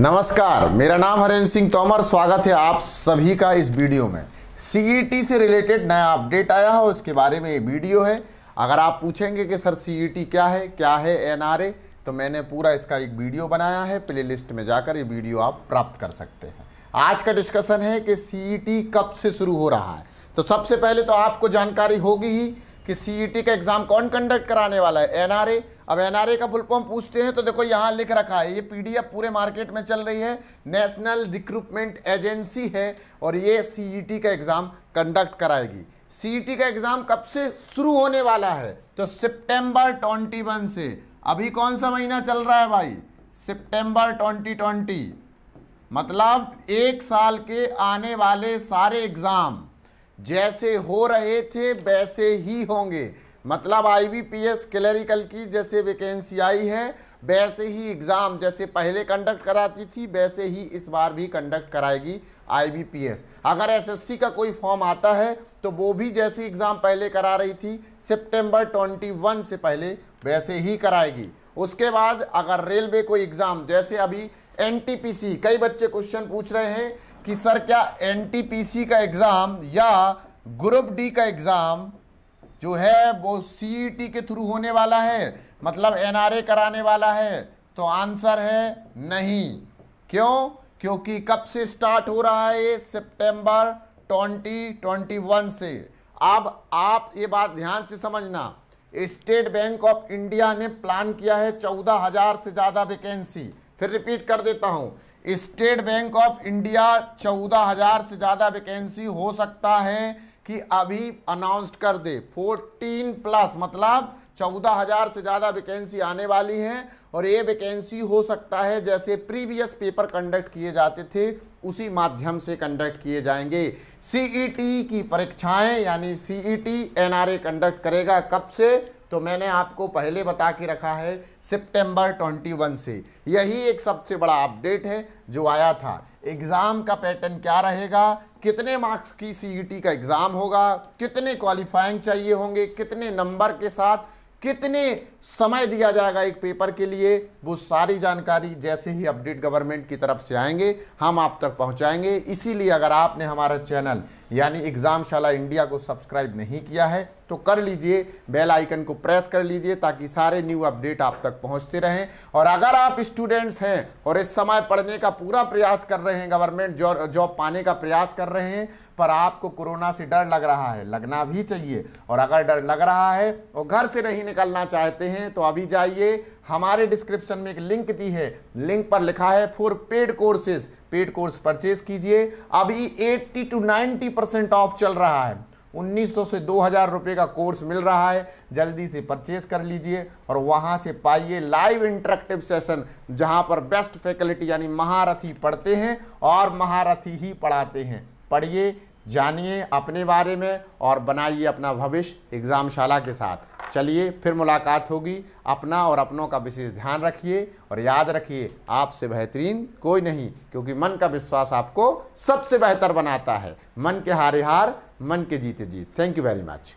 नमस्कार मेरा नाम हरेंद्र सिंह तोमर स्वागत है आप सभी का इस वीडियो में सी e से रिलेटेड नया अपडेट आया है उसके बारे में ये वीडियो है अगर आप पूछेंगे कि सर सी e क्या है क्या है एन तो मैंने पूरा इसका एक वीडियो बनाया है प्लेलिस्ट में जाकर ये वीडियो आप प्राप्त कर सकते हैं आज का डिस्कशन है कि सी e कब से शुरू हो रहा है तो सबसे पहले तो आपको जानकारी होगी ही कि सी का एग्ज़ाम कौन कंडक्ट कराने वाला है एन अब एनआरए का फुल फॉर्म पूछते हैं तो देखो यहाँ लिख रखा है ये पीडीएफ पूरे मार्केट में चल रही है नेशनल रिक्रूटमेंट एजेंसी है और ये सीईटी e का एग्ज़ाम कंडक्ट कराएगी सीईटी e का एग्ज़ाम कब से शुरू होने वाला है तो सितंबर 21 से अभी कौन सा महीना चल रहा है भाई सितंबर 2020 मतलब एक साल के आने वाले सारे एग्ज़ाम जैसे हो रहे थे वैसे ही होंगे मतलब आईबीपीएस क्लरिकल की जैसे वैकेंसी आई है वैसे ही एग्ज़ाम जैसे पहले कंडक्ट कराती थी वैसे ही इस बार भी कंडक्ट कराएगी आईबीपीएस अगर एसएससी का कोई फॉर्म आता है तो वो भी जैसे एग्ज़ाम पहले करा रही थी सितंबर 21 से पहले वैसे ही कराएगी उसके बाद अगर रेलवे कोई एग्ज़ाम जैसे अभी सी कई बच्चे क्वेश्चन पूछ रहे हैं कि सर क्या सी का एग्ज़ाम या ग्रुप डी का एग्ज़ाम जो है वो सी e के थ्रू होने वाला है मतलब एन कराने वाला है तो आंसर है नहीं क्यों क्योंकि कब से स्टार्ट हो रहा है ये सितंबर 2021 से अब आप ये बात ध्यान से समझना स्टेट बैंक ऑफ इंडिया ने प्लान किया है चौदह हजार से ज़्यादा वैकेंसी फिर रिपीट कर देता हूँ स्टेट बैंक ऑफ इंडिया चौदह हजार से ज़्यादा वैकेंसी हो सकता है कि अभी अनाउंस्ड कर दे 14 प्लस मतलब चौदह हज़ार से ज़्यादा वैकेंसी आने वाली हैं और ये वैकेंसी हो सकता है जैसे प्रीवियस पेपर कंडक्ट किए जाते थे उसी माध्यम से कंडक्ट किए जाएंगे सीईटी e की परीक्षाएं यानी सीईटी एनआरए कंडक्ट करेगा कब से तो मैंने आपको पहले बता के रखा है सितंबर 21 से यही एक सबसे बड़ा अपडेट है जो आया था एग्ज़ाम का पैटर्न क्या रहेगा कितने मार्क्स की सी e का एग्ज़ाम होगा कितने क्वालिफाइंग चाहिए होंगे कितने नंबर के साथ कितने समय दिया जाएगा एक पेपर के लिए वो सारी जानकारी जैसे ही अपडेट गवर्नमेंट की तरफ से आएंगे हम आप तक पहुंचाएंगे इसीलिए अगर आपने हमारा चैनल यानी एग्ज़ामशाला इंडिया को सब्सक्राइब नहीं किया है तो कर लीजिए बेल आइकन को प्रेस कर लीजिए ताकि सारे न्यू अपडेट आप तक पहुंचते रहें और अगर आप स्टूडेंट्स हैं और इस समय पढ़ने का पूरा प्रयास कर रहे हैं गवर्नमेंट जॉब पाने का प्रयास कर रहे हैं पर आपको कोरोना से डर लग रहा है लगना भी चाहिए और अगर डर लग रहा है और घर से नहीं निकलना चाहते हैं तो अभी जाइए हमारे डिस्क्रिप्शन में एक लिंक दी है लिंक पर लिखा है for paid courses paid course purchase कीजिए अभी 80 टू 90 परसेंट ऑफ चल रहा है 1900 से 2000 रुपए का कोर्स मिल रहा है जल्दी से परचेज कर लीजिए और वहाँ से पाइए लाइव इंटरेक्टिव सेशन जहाँ पर बेस्ट फैकल्टी यानी महारथी पढ़ते हैं और महारथी ही पढ़ाते हैं पढ़िए जानिए अपने बारे में और बनाइए अपना भविष्य एग्ज़ामशाला के साथ चलिए फिर मुलाकात होगी अपना और अपनों का विशेष ध्यान रखिए और याद रखिए आपसे बेहतरीन कोई नहीं क्योंकि मन का विश्वास आपको सबसे बेहतर बनाता है मन के हारे हार मन के जीते जीत थैंक यू वेरी मच